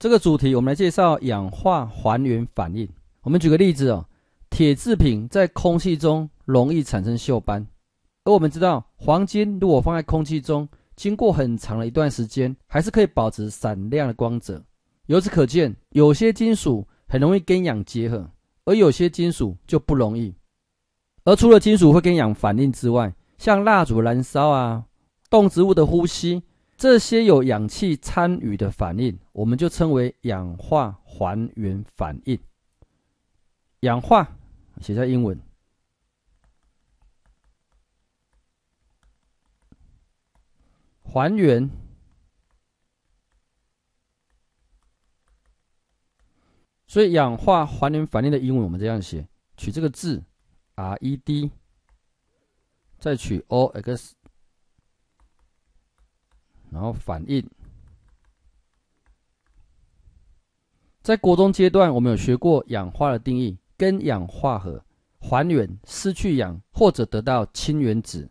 这个主题，我们来介绍氧化还原反应。我们举个例子哦，铁制品在空气中容易产生锈斑，而我们知道，黄金如果放在空气中，经过很长的一段时间，还是可以保持闪亮的光泽。由此可见，有些金属很容易跟氧结合，而有些金属就不容易。而除了金属会跟氧反应之外，像蜡烛燃烧啊，动植物的呼吸。这些有氧气参与的反应，我们就称为氧化还原反应。氧化，写下英文。还原。所以氧化还原反应的英文我们这样写，取这个字，R E D，再取 O X。然后反应，在国中阶段，我们有学过氧化的定义，跟氧化合、还原、失去氧或者得到氢原子。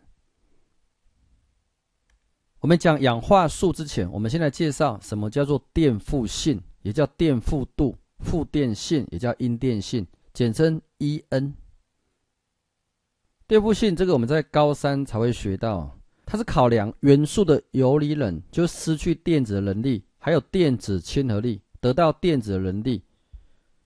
我们讲氧化素之前，我们先来介绍什么叫做电负性，也叫电负度、负电性，也叫阴电性，简称 E.N。电负性这个我们在高三才会学到。它是考量元素的游离能，就失去电子的能力，还有电子亲和力，得到电子的能力。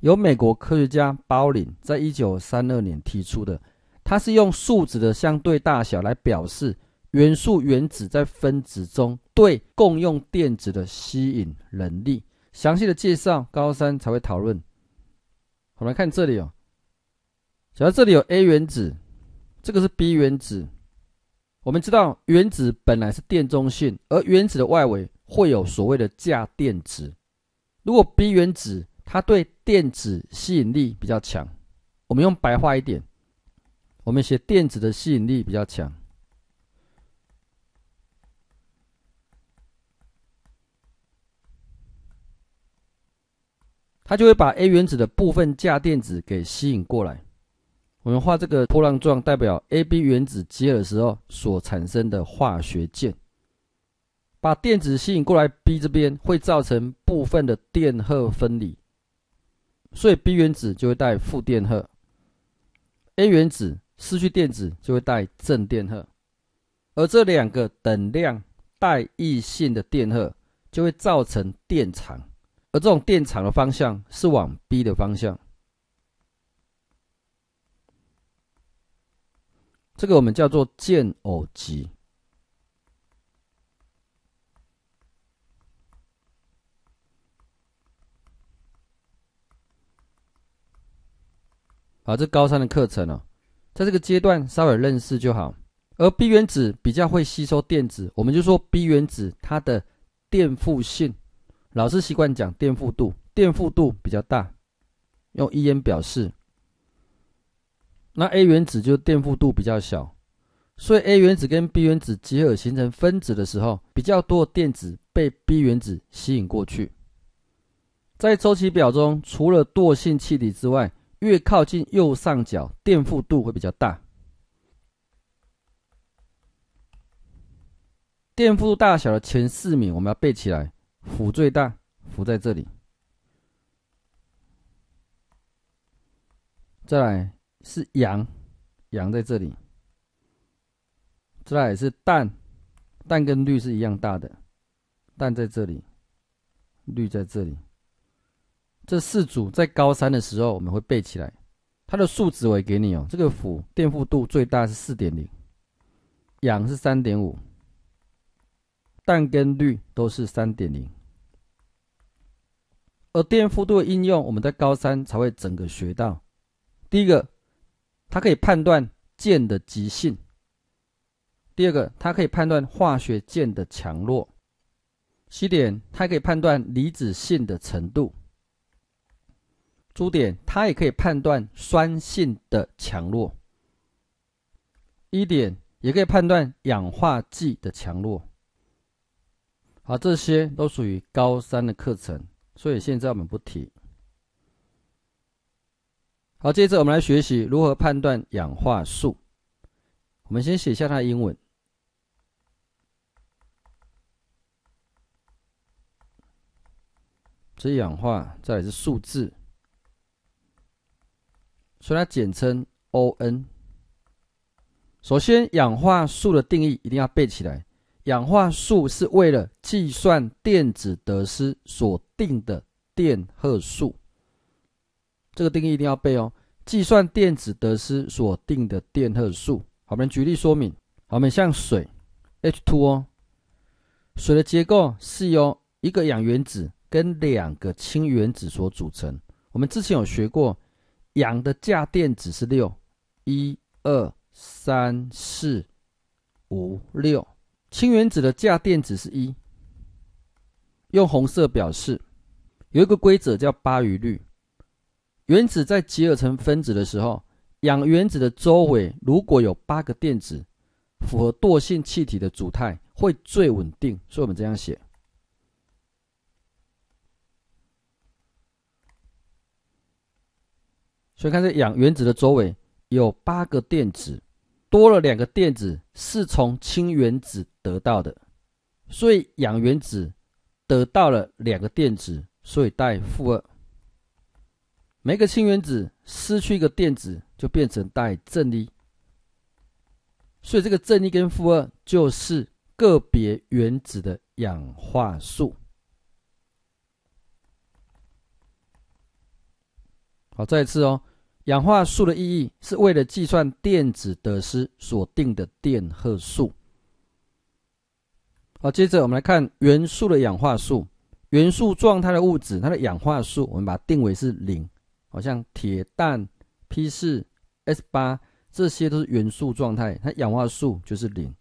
由美国科学家鲍林在一九三二年提出的，它是用数值的相对大小来表示元素原子在分子中对共用电子的吸引能力。详细的介绍，高三才会讨论。我们来看这里哦，假如这里有 A 原子，这个是 B 原子。我们知道原子本来是电中性，而原子的外围会有所谓的价电子。如果 B 原子它对电子吸引力比较强，我们用白话一点，我们写电子的吸引力比较强，它就会把 A 原子的部分价电子给吸引过来。我们画这个波浪状，代表 A、B 原子结合的时候所产生的化学键，把电子吸引过来，B 这边会造成部分的电荷分离，所以 B 原子就会带负电荷，A 原子失去电子就会带正电荷，而这两个等量带异性的电荷就会造成电场，而这种电场的方向是往 B 的方向。这个我们叫做键偶极。好，这高三的课程哦，在这个阶段稍微认识就好。而 B 原子比较会吸收电子，我们就说 B 原子它的电负性，老师习惯讲电负度，电负度比较大，用 E.N 表示。那 A 原子就电负度比较小，所以 A 原子跟 B 原子结合形成分子的时候，比较多电子被 B 原子吸引过去。在周期表中，除了惰性气体之外，越靠近右上角，电负度会比较大。电负度大小的前四名我们要背起来，氟最大，氟在这里，再来。是氧，氧在这里。再来是氮，氮跟氯是一样大的，氮在这里，氯在这里。这四组在高三的时候我们会背起来，它的数值我给你哦。这个负电负度最大是四点零，氧是三点五，氮跟氯都是三点零。而电负度的应用，我们在高三才会整个学到。第一个。它可以判断键的极性。第二个，它可以判断化学键的强弱。西点，它可以判断离子性的程度。珠点，它也可以判断酸性的强弱。一点，也可以判断氧化剂的强弱。好，这些都属于高三的课程，所以现在我们不提。好，接着我们来学习如何判断氧化数。我们先写下它的英文，这是氧化，这里是数字，所以它简称 O.N。首先，氧化数的定义一定要背起来。氧化数是为了计算电子得失所定的电荷数。这个定义一定要背哦！计算电子得失所定的电荷数。好，我们举例说明。好，我们像水 H2 o 水的结构是由一个氧原子跟两个氢原子所组成。我们之前有学过，氧的价电子是六，一二三四五六。氢原子的价电子是一。用红色表示，有一个规则叫八余律。原子在结合成分子的时候，氧原子的周围如果有八个电子，符合惰性气体的主态，会最稳定。所以我们这样写。所以看这氧原子的周围有八个电子，多了两个电子是从氢原子得到的，所以氧原子得到了两个电子，所以带负二。每个氢原子失去一个电子，就变成带正一，所以这个正一跟负二就是个别原子的氧化数。好，再一次哦，氧化数的意义是为了计算电子得失所定的电荷数。好，接着我们来看元素的氧化数，元素状态的物质，它的氧化数我们把它定为是零。好像铁、氮、P 四、S 八，这些都是元素状态，它氧化数就是零。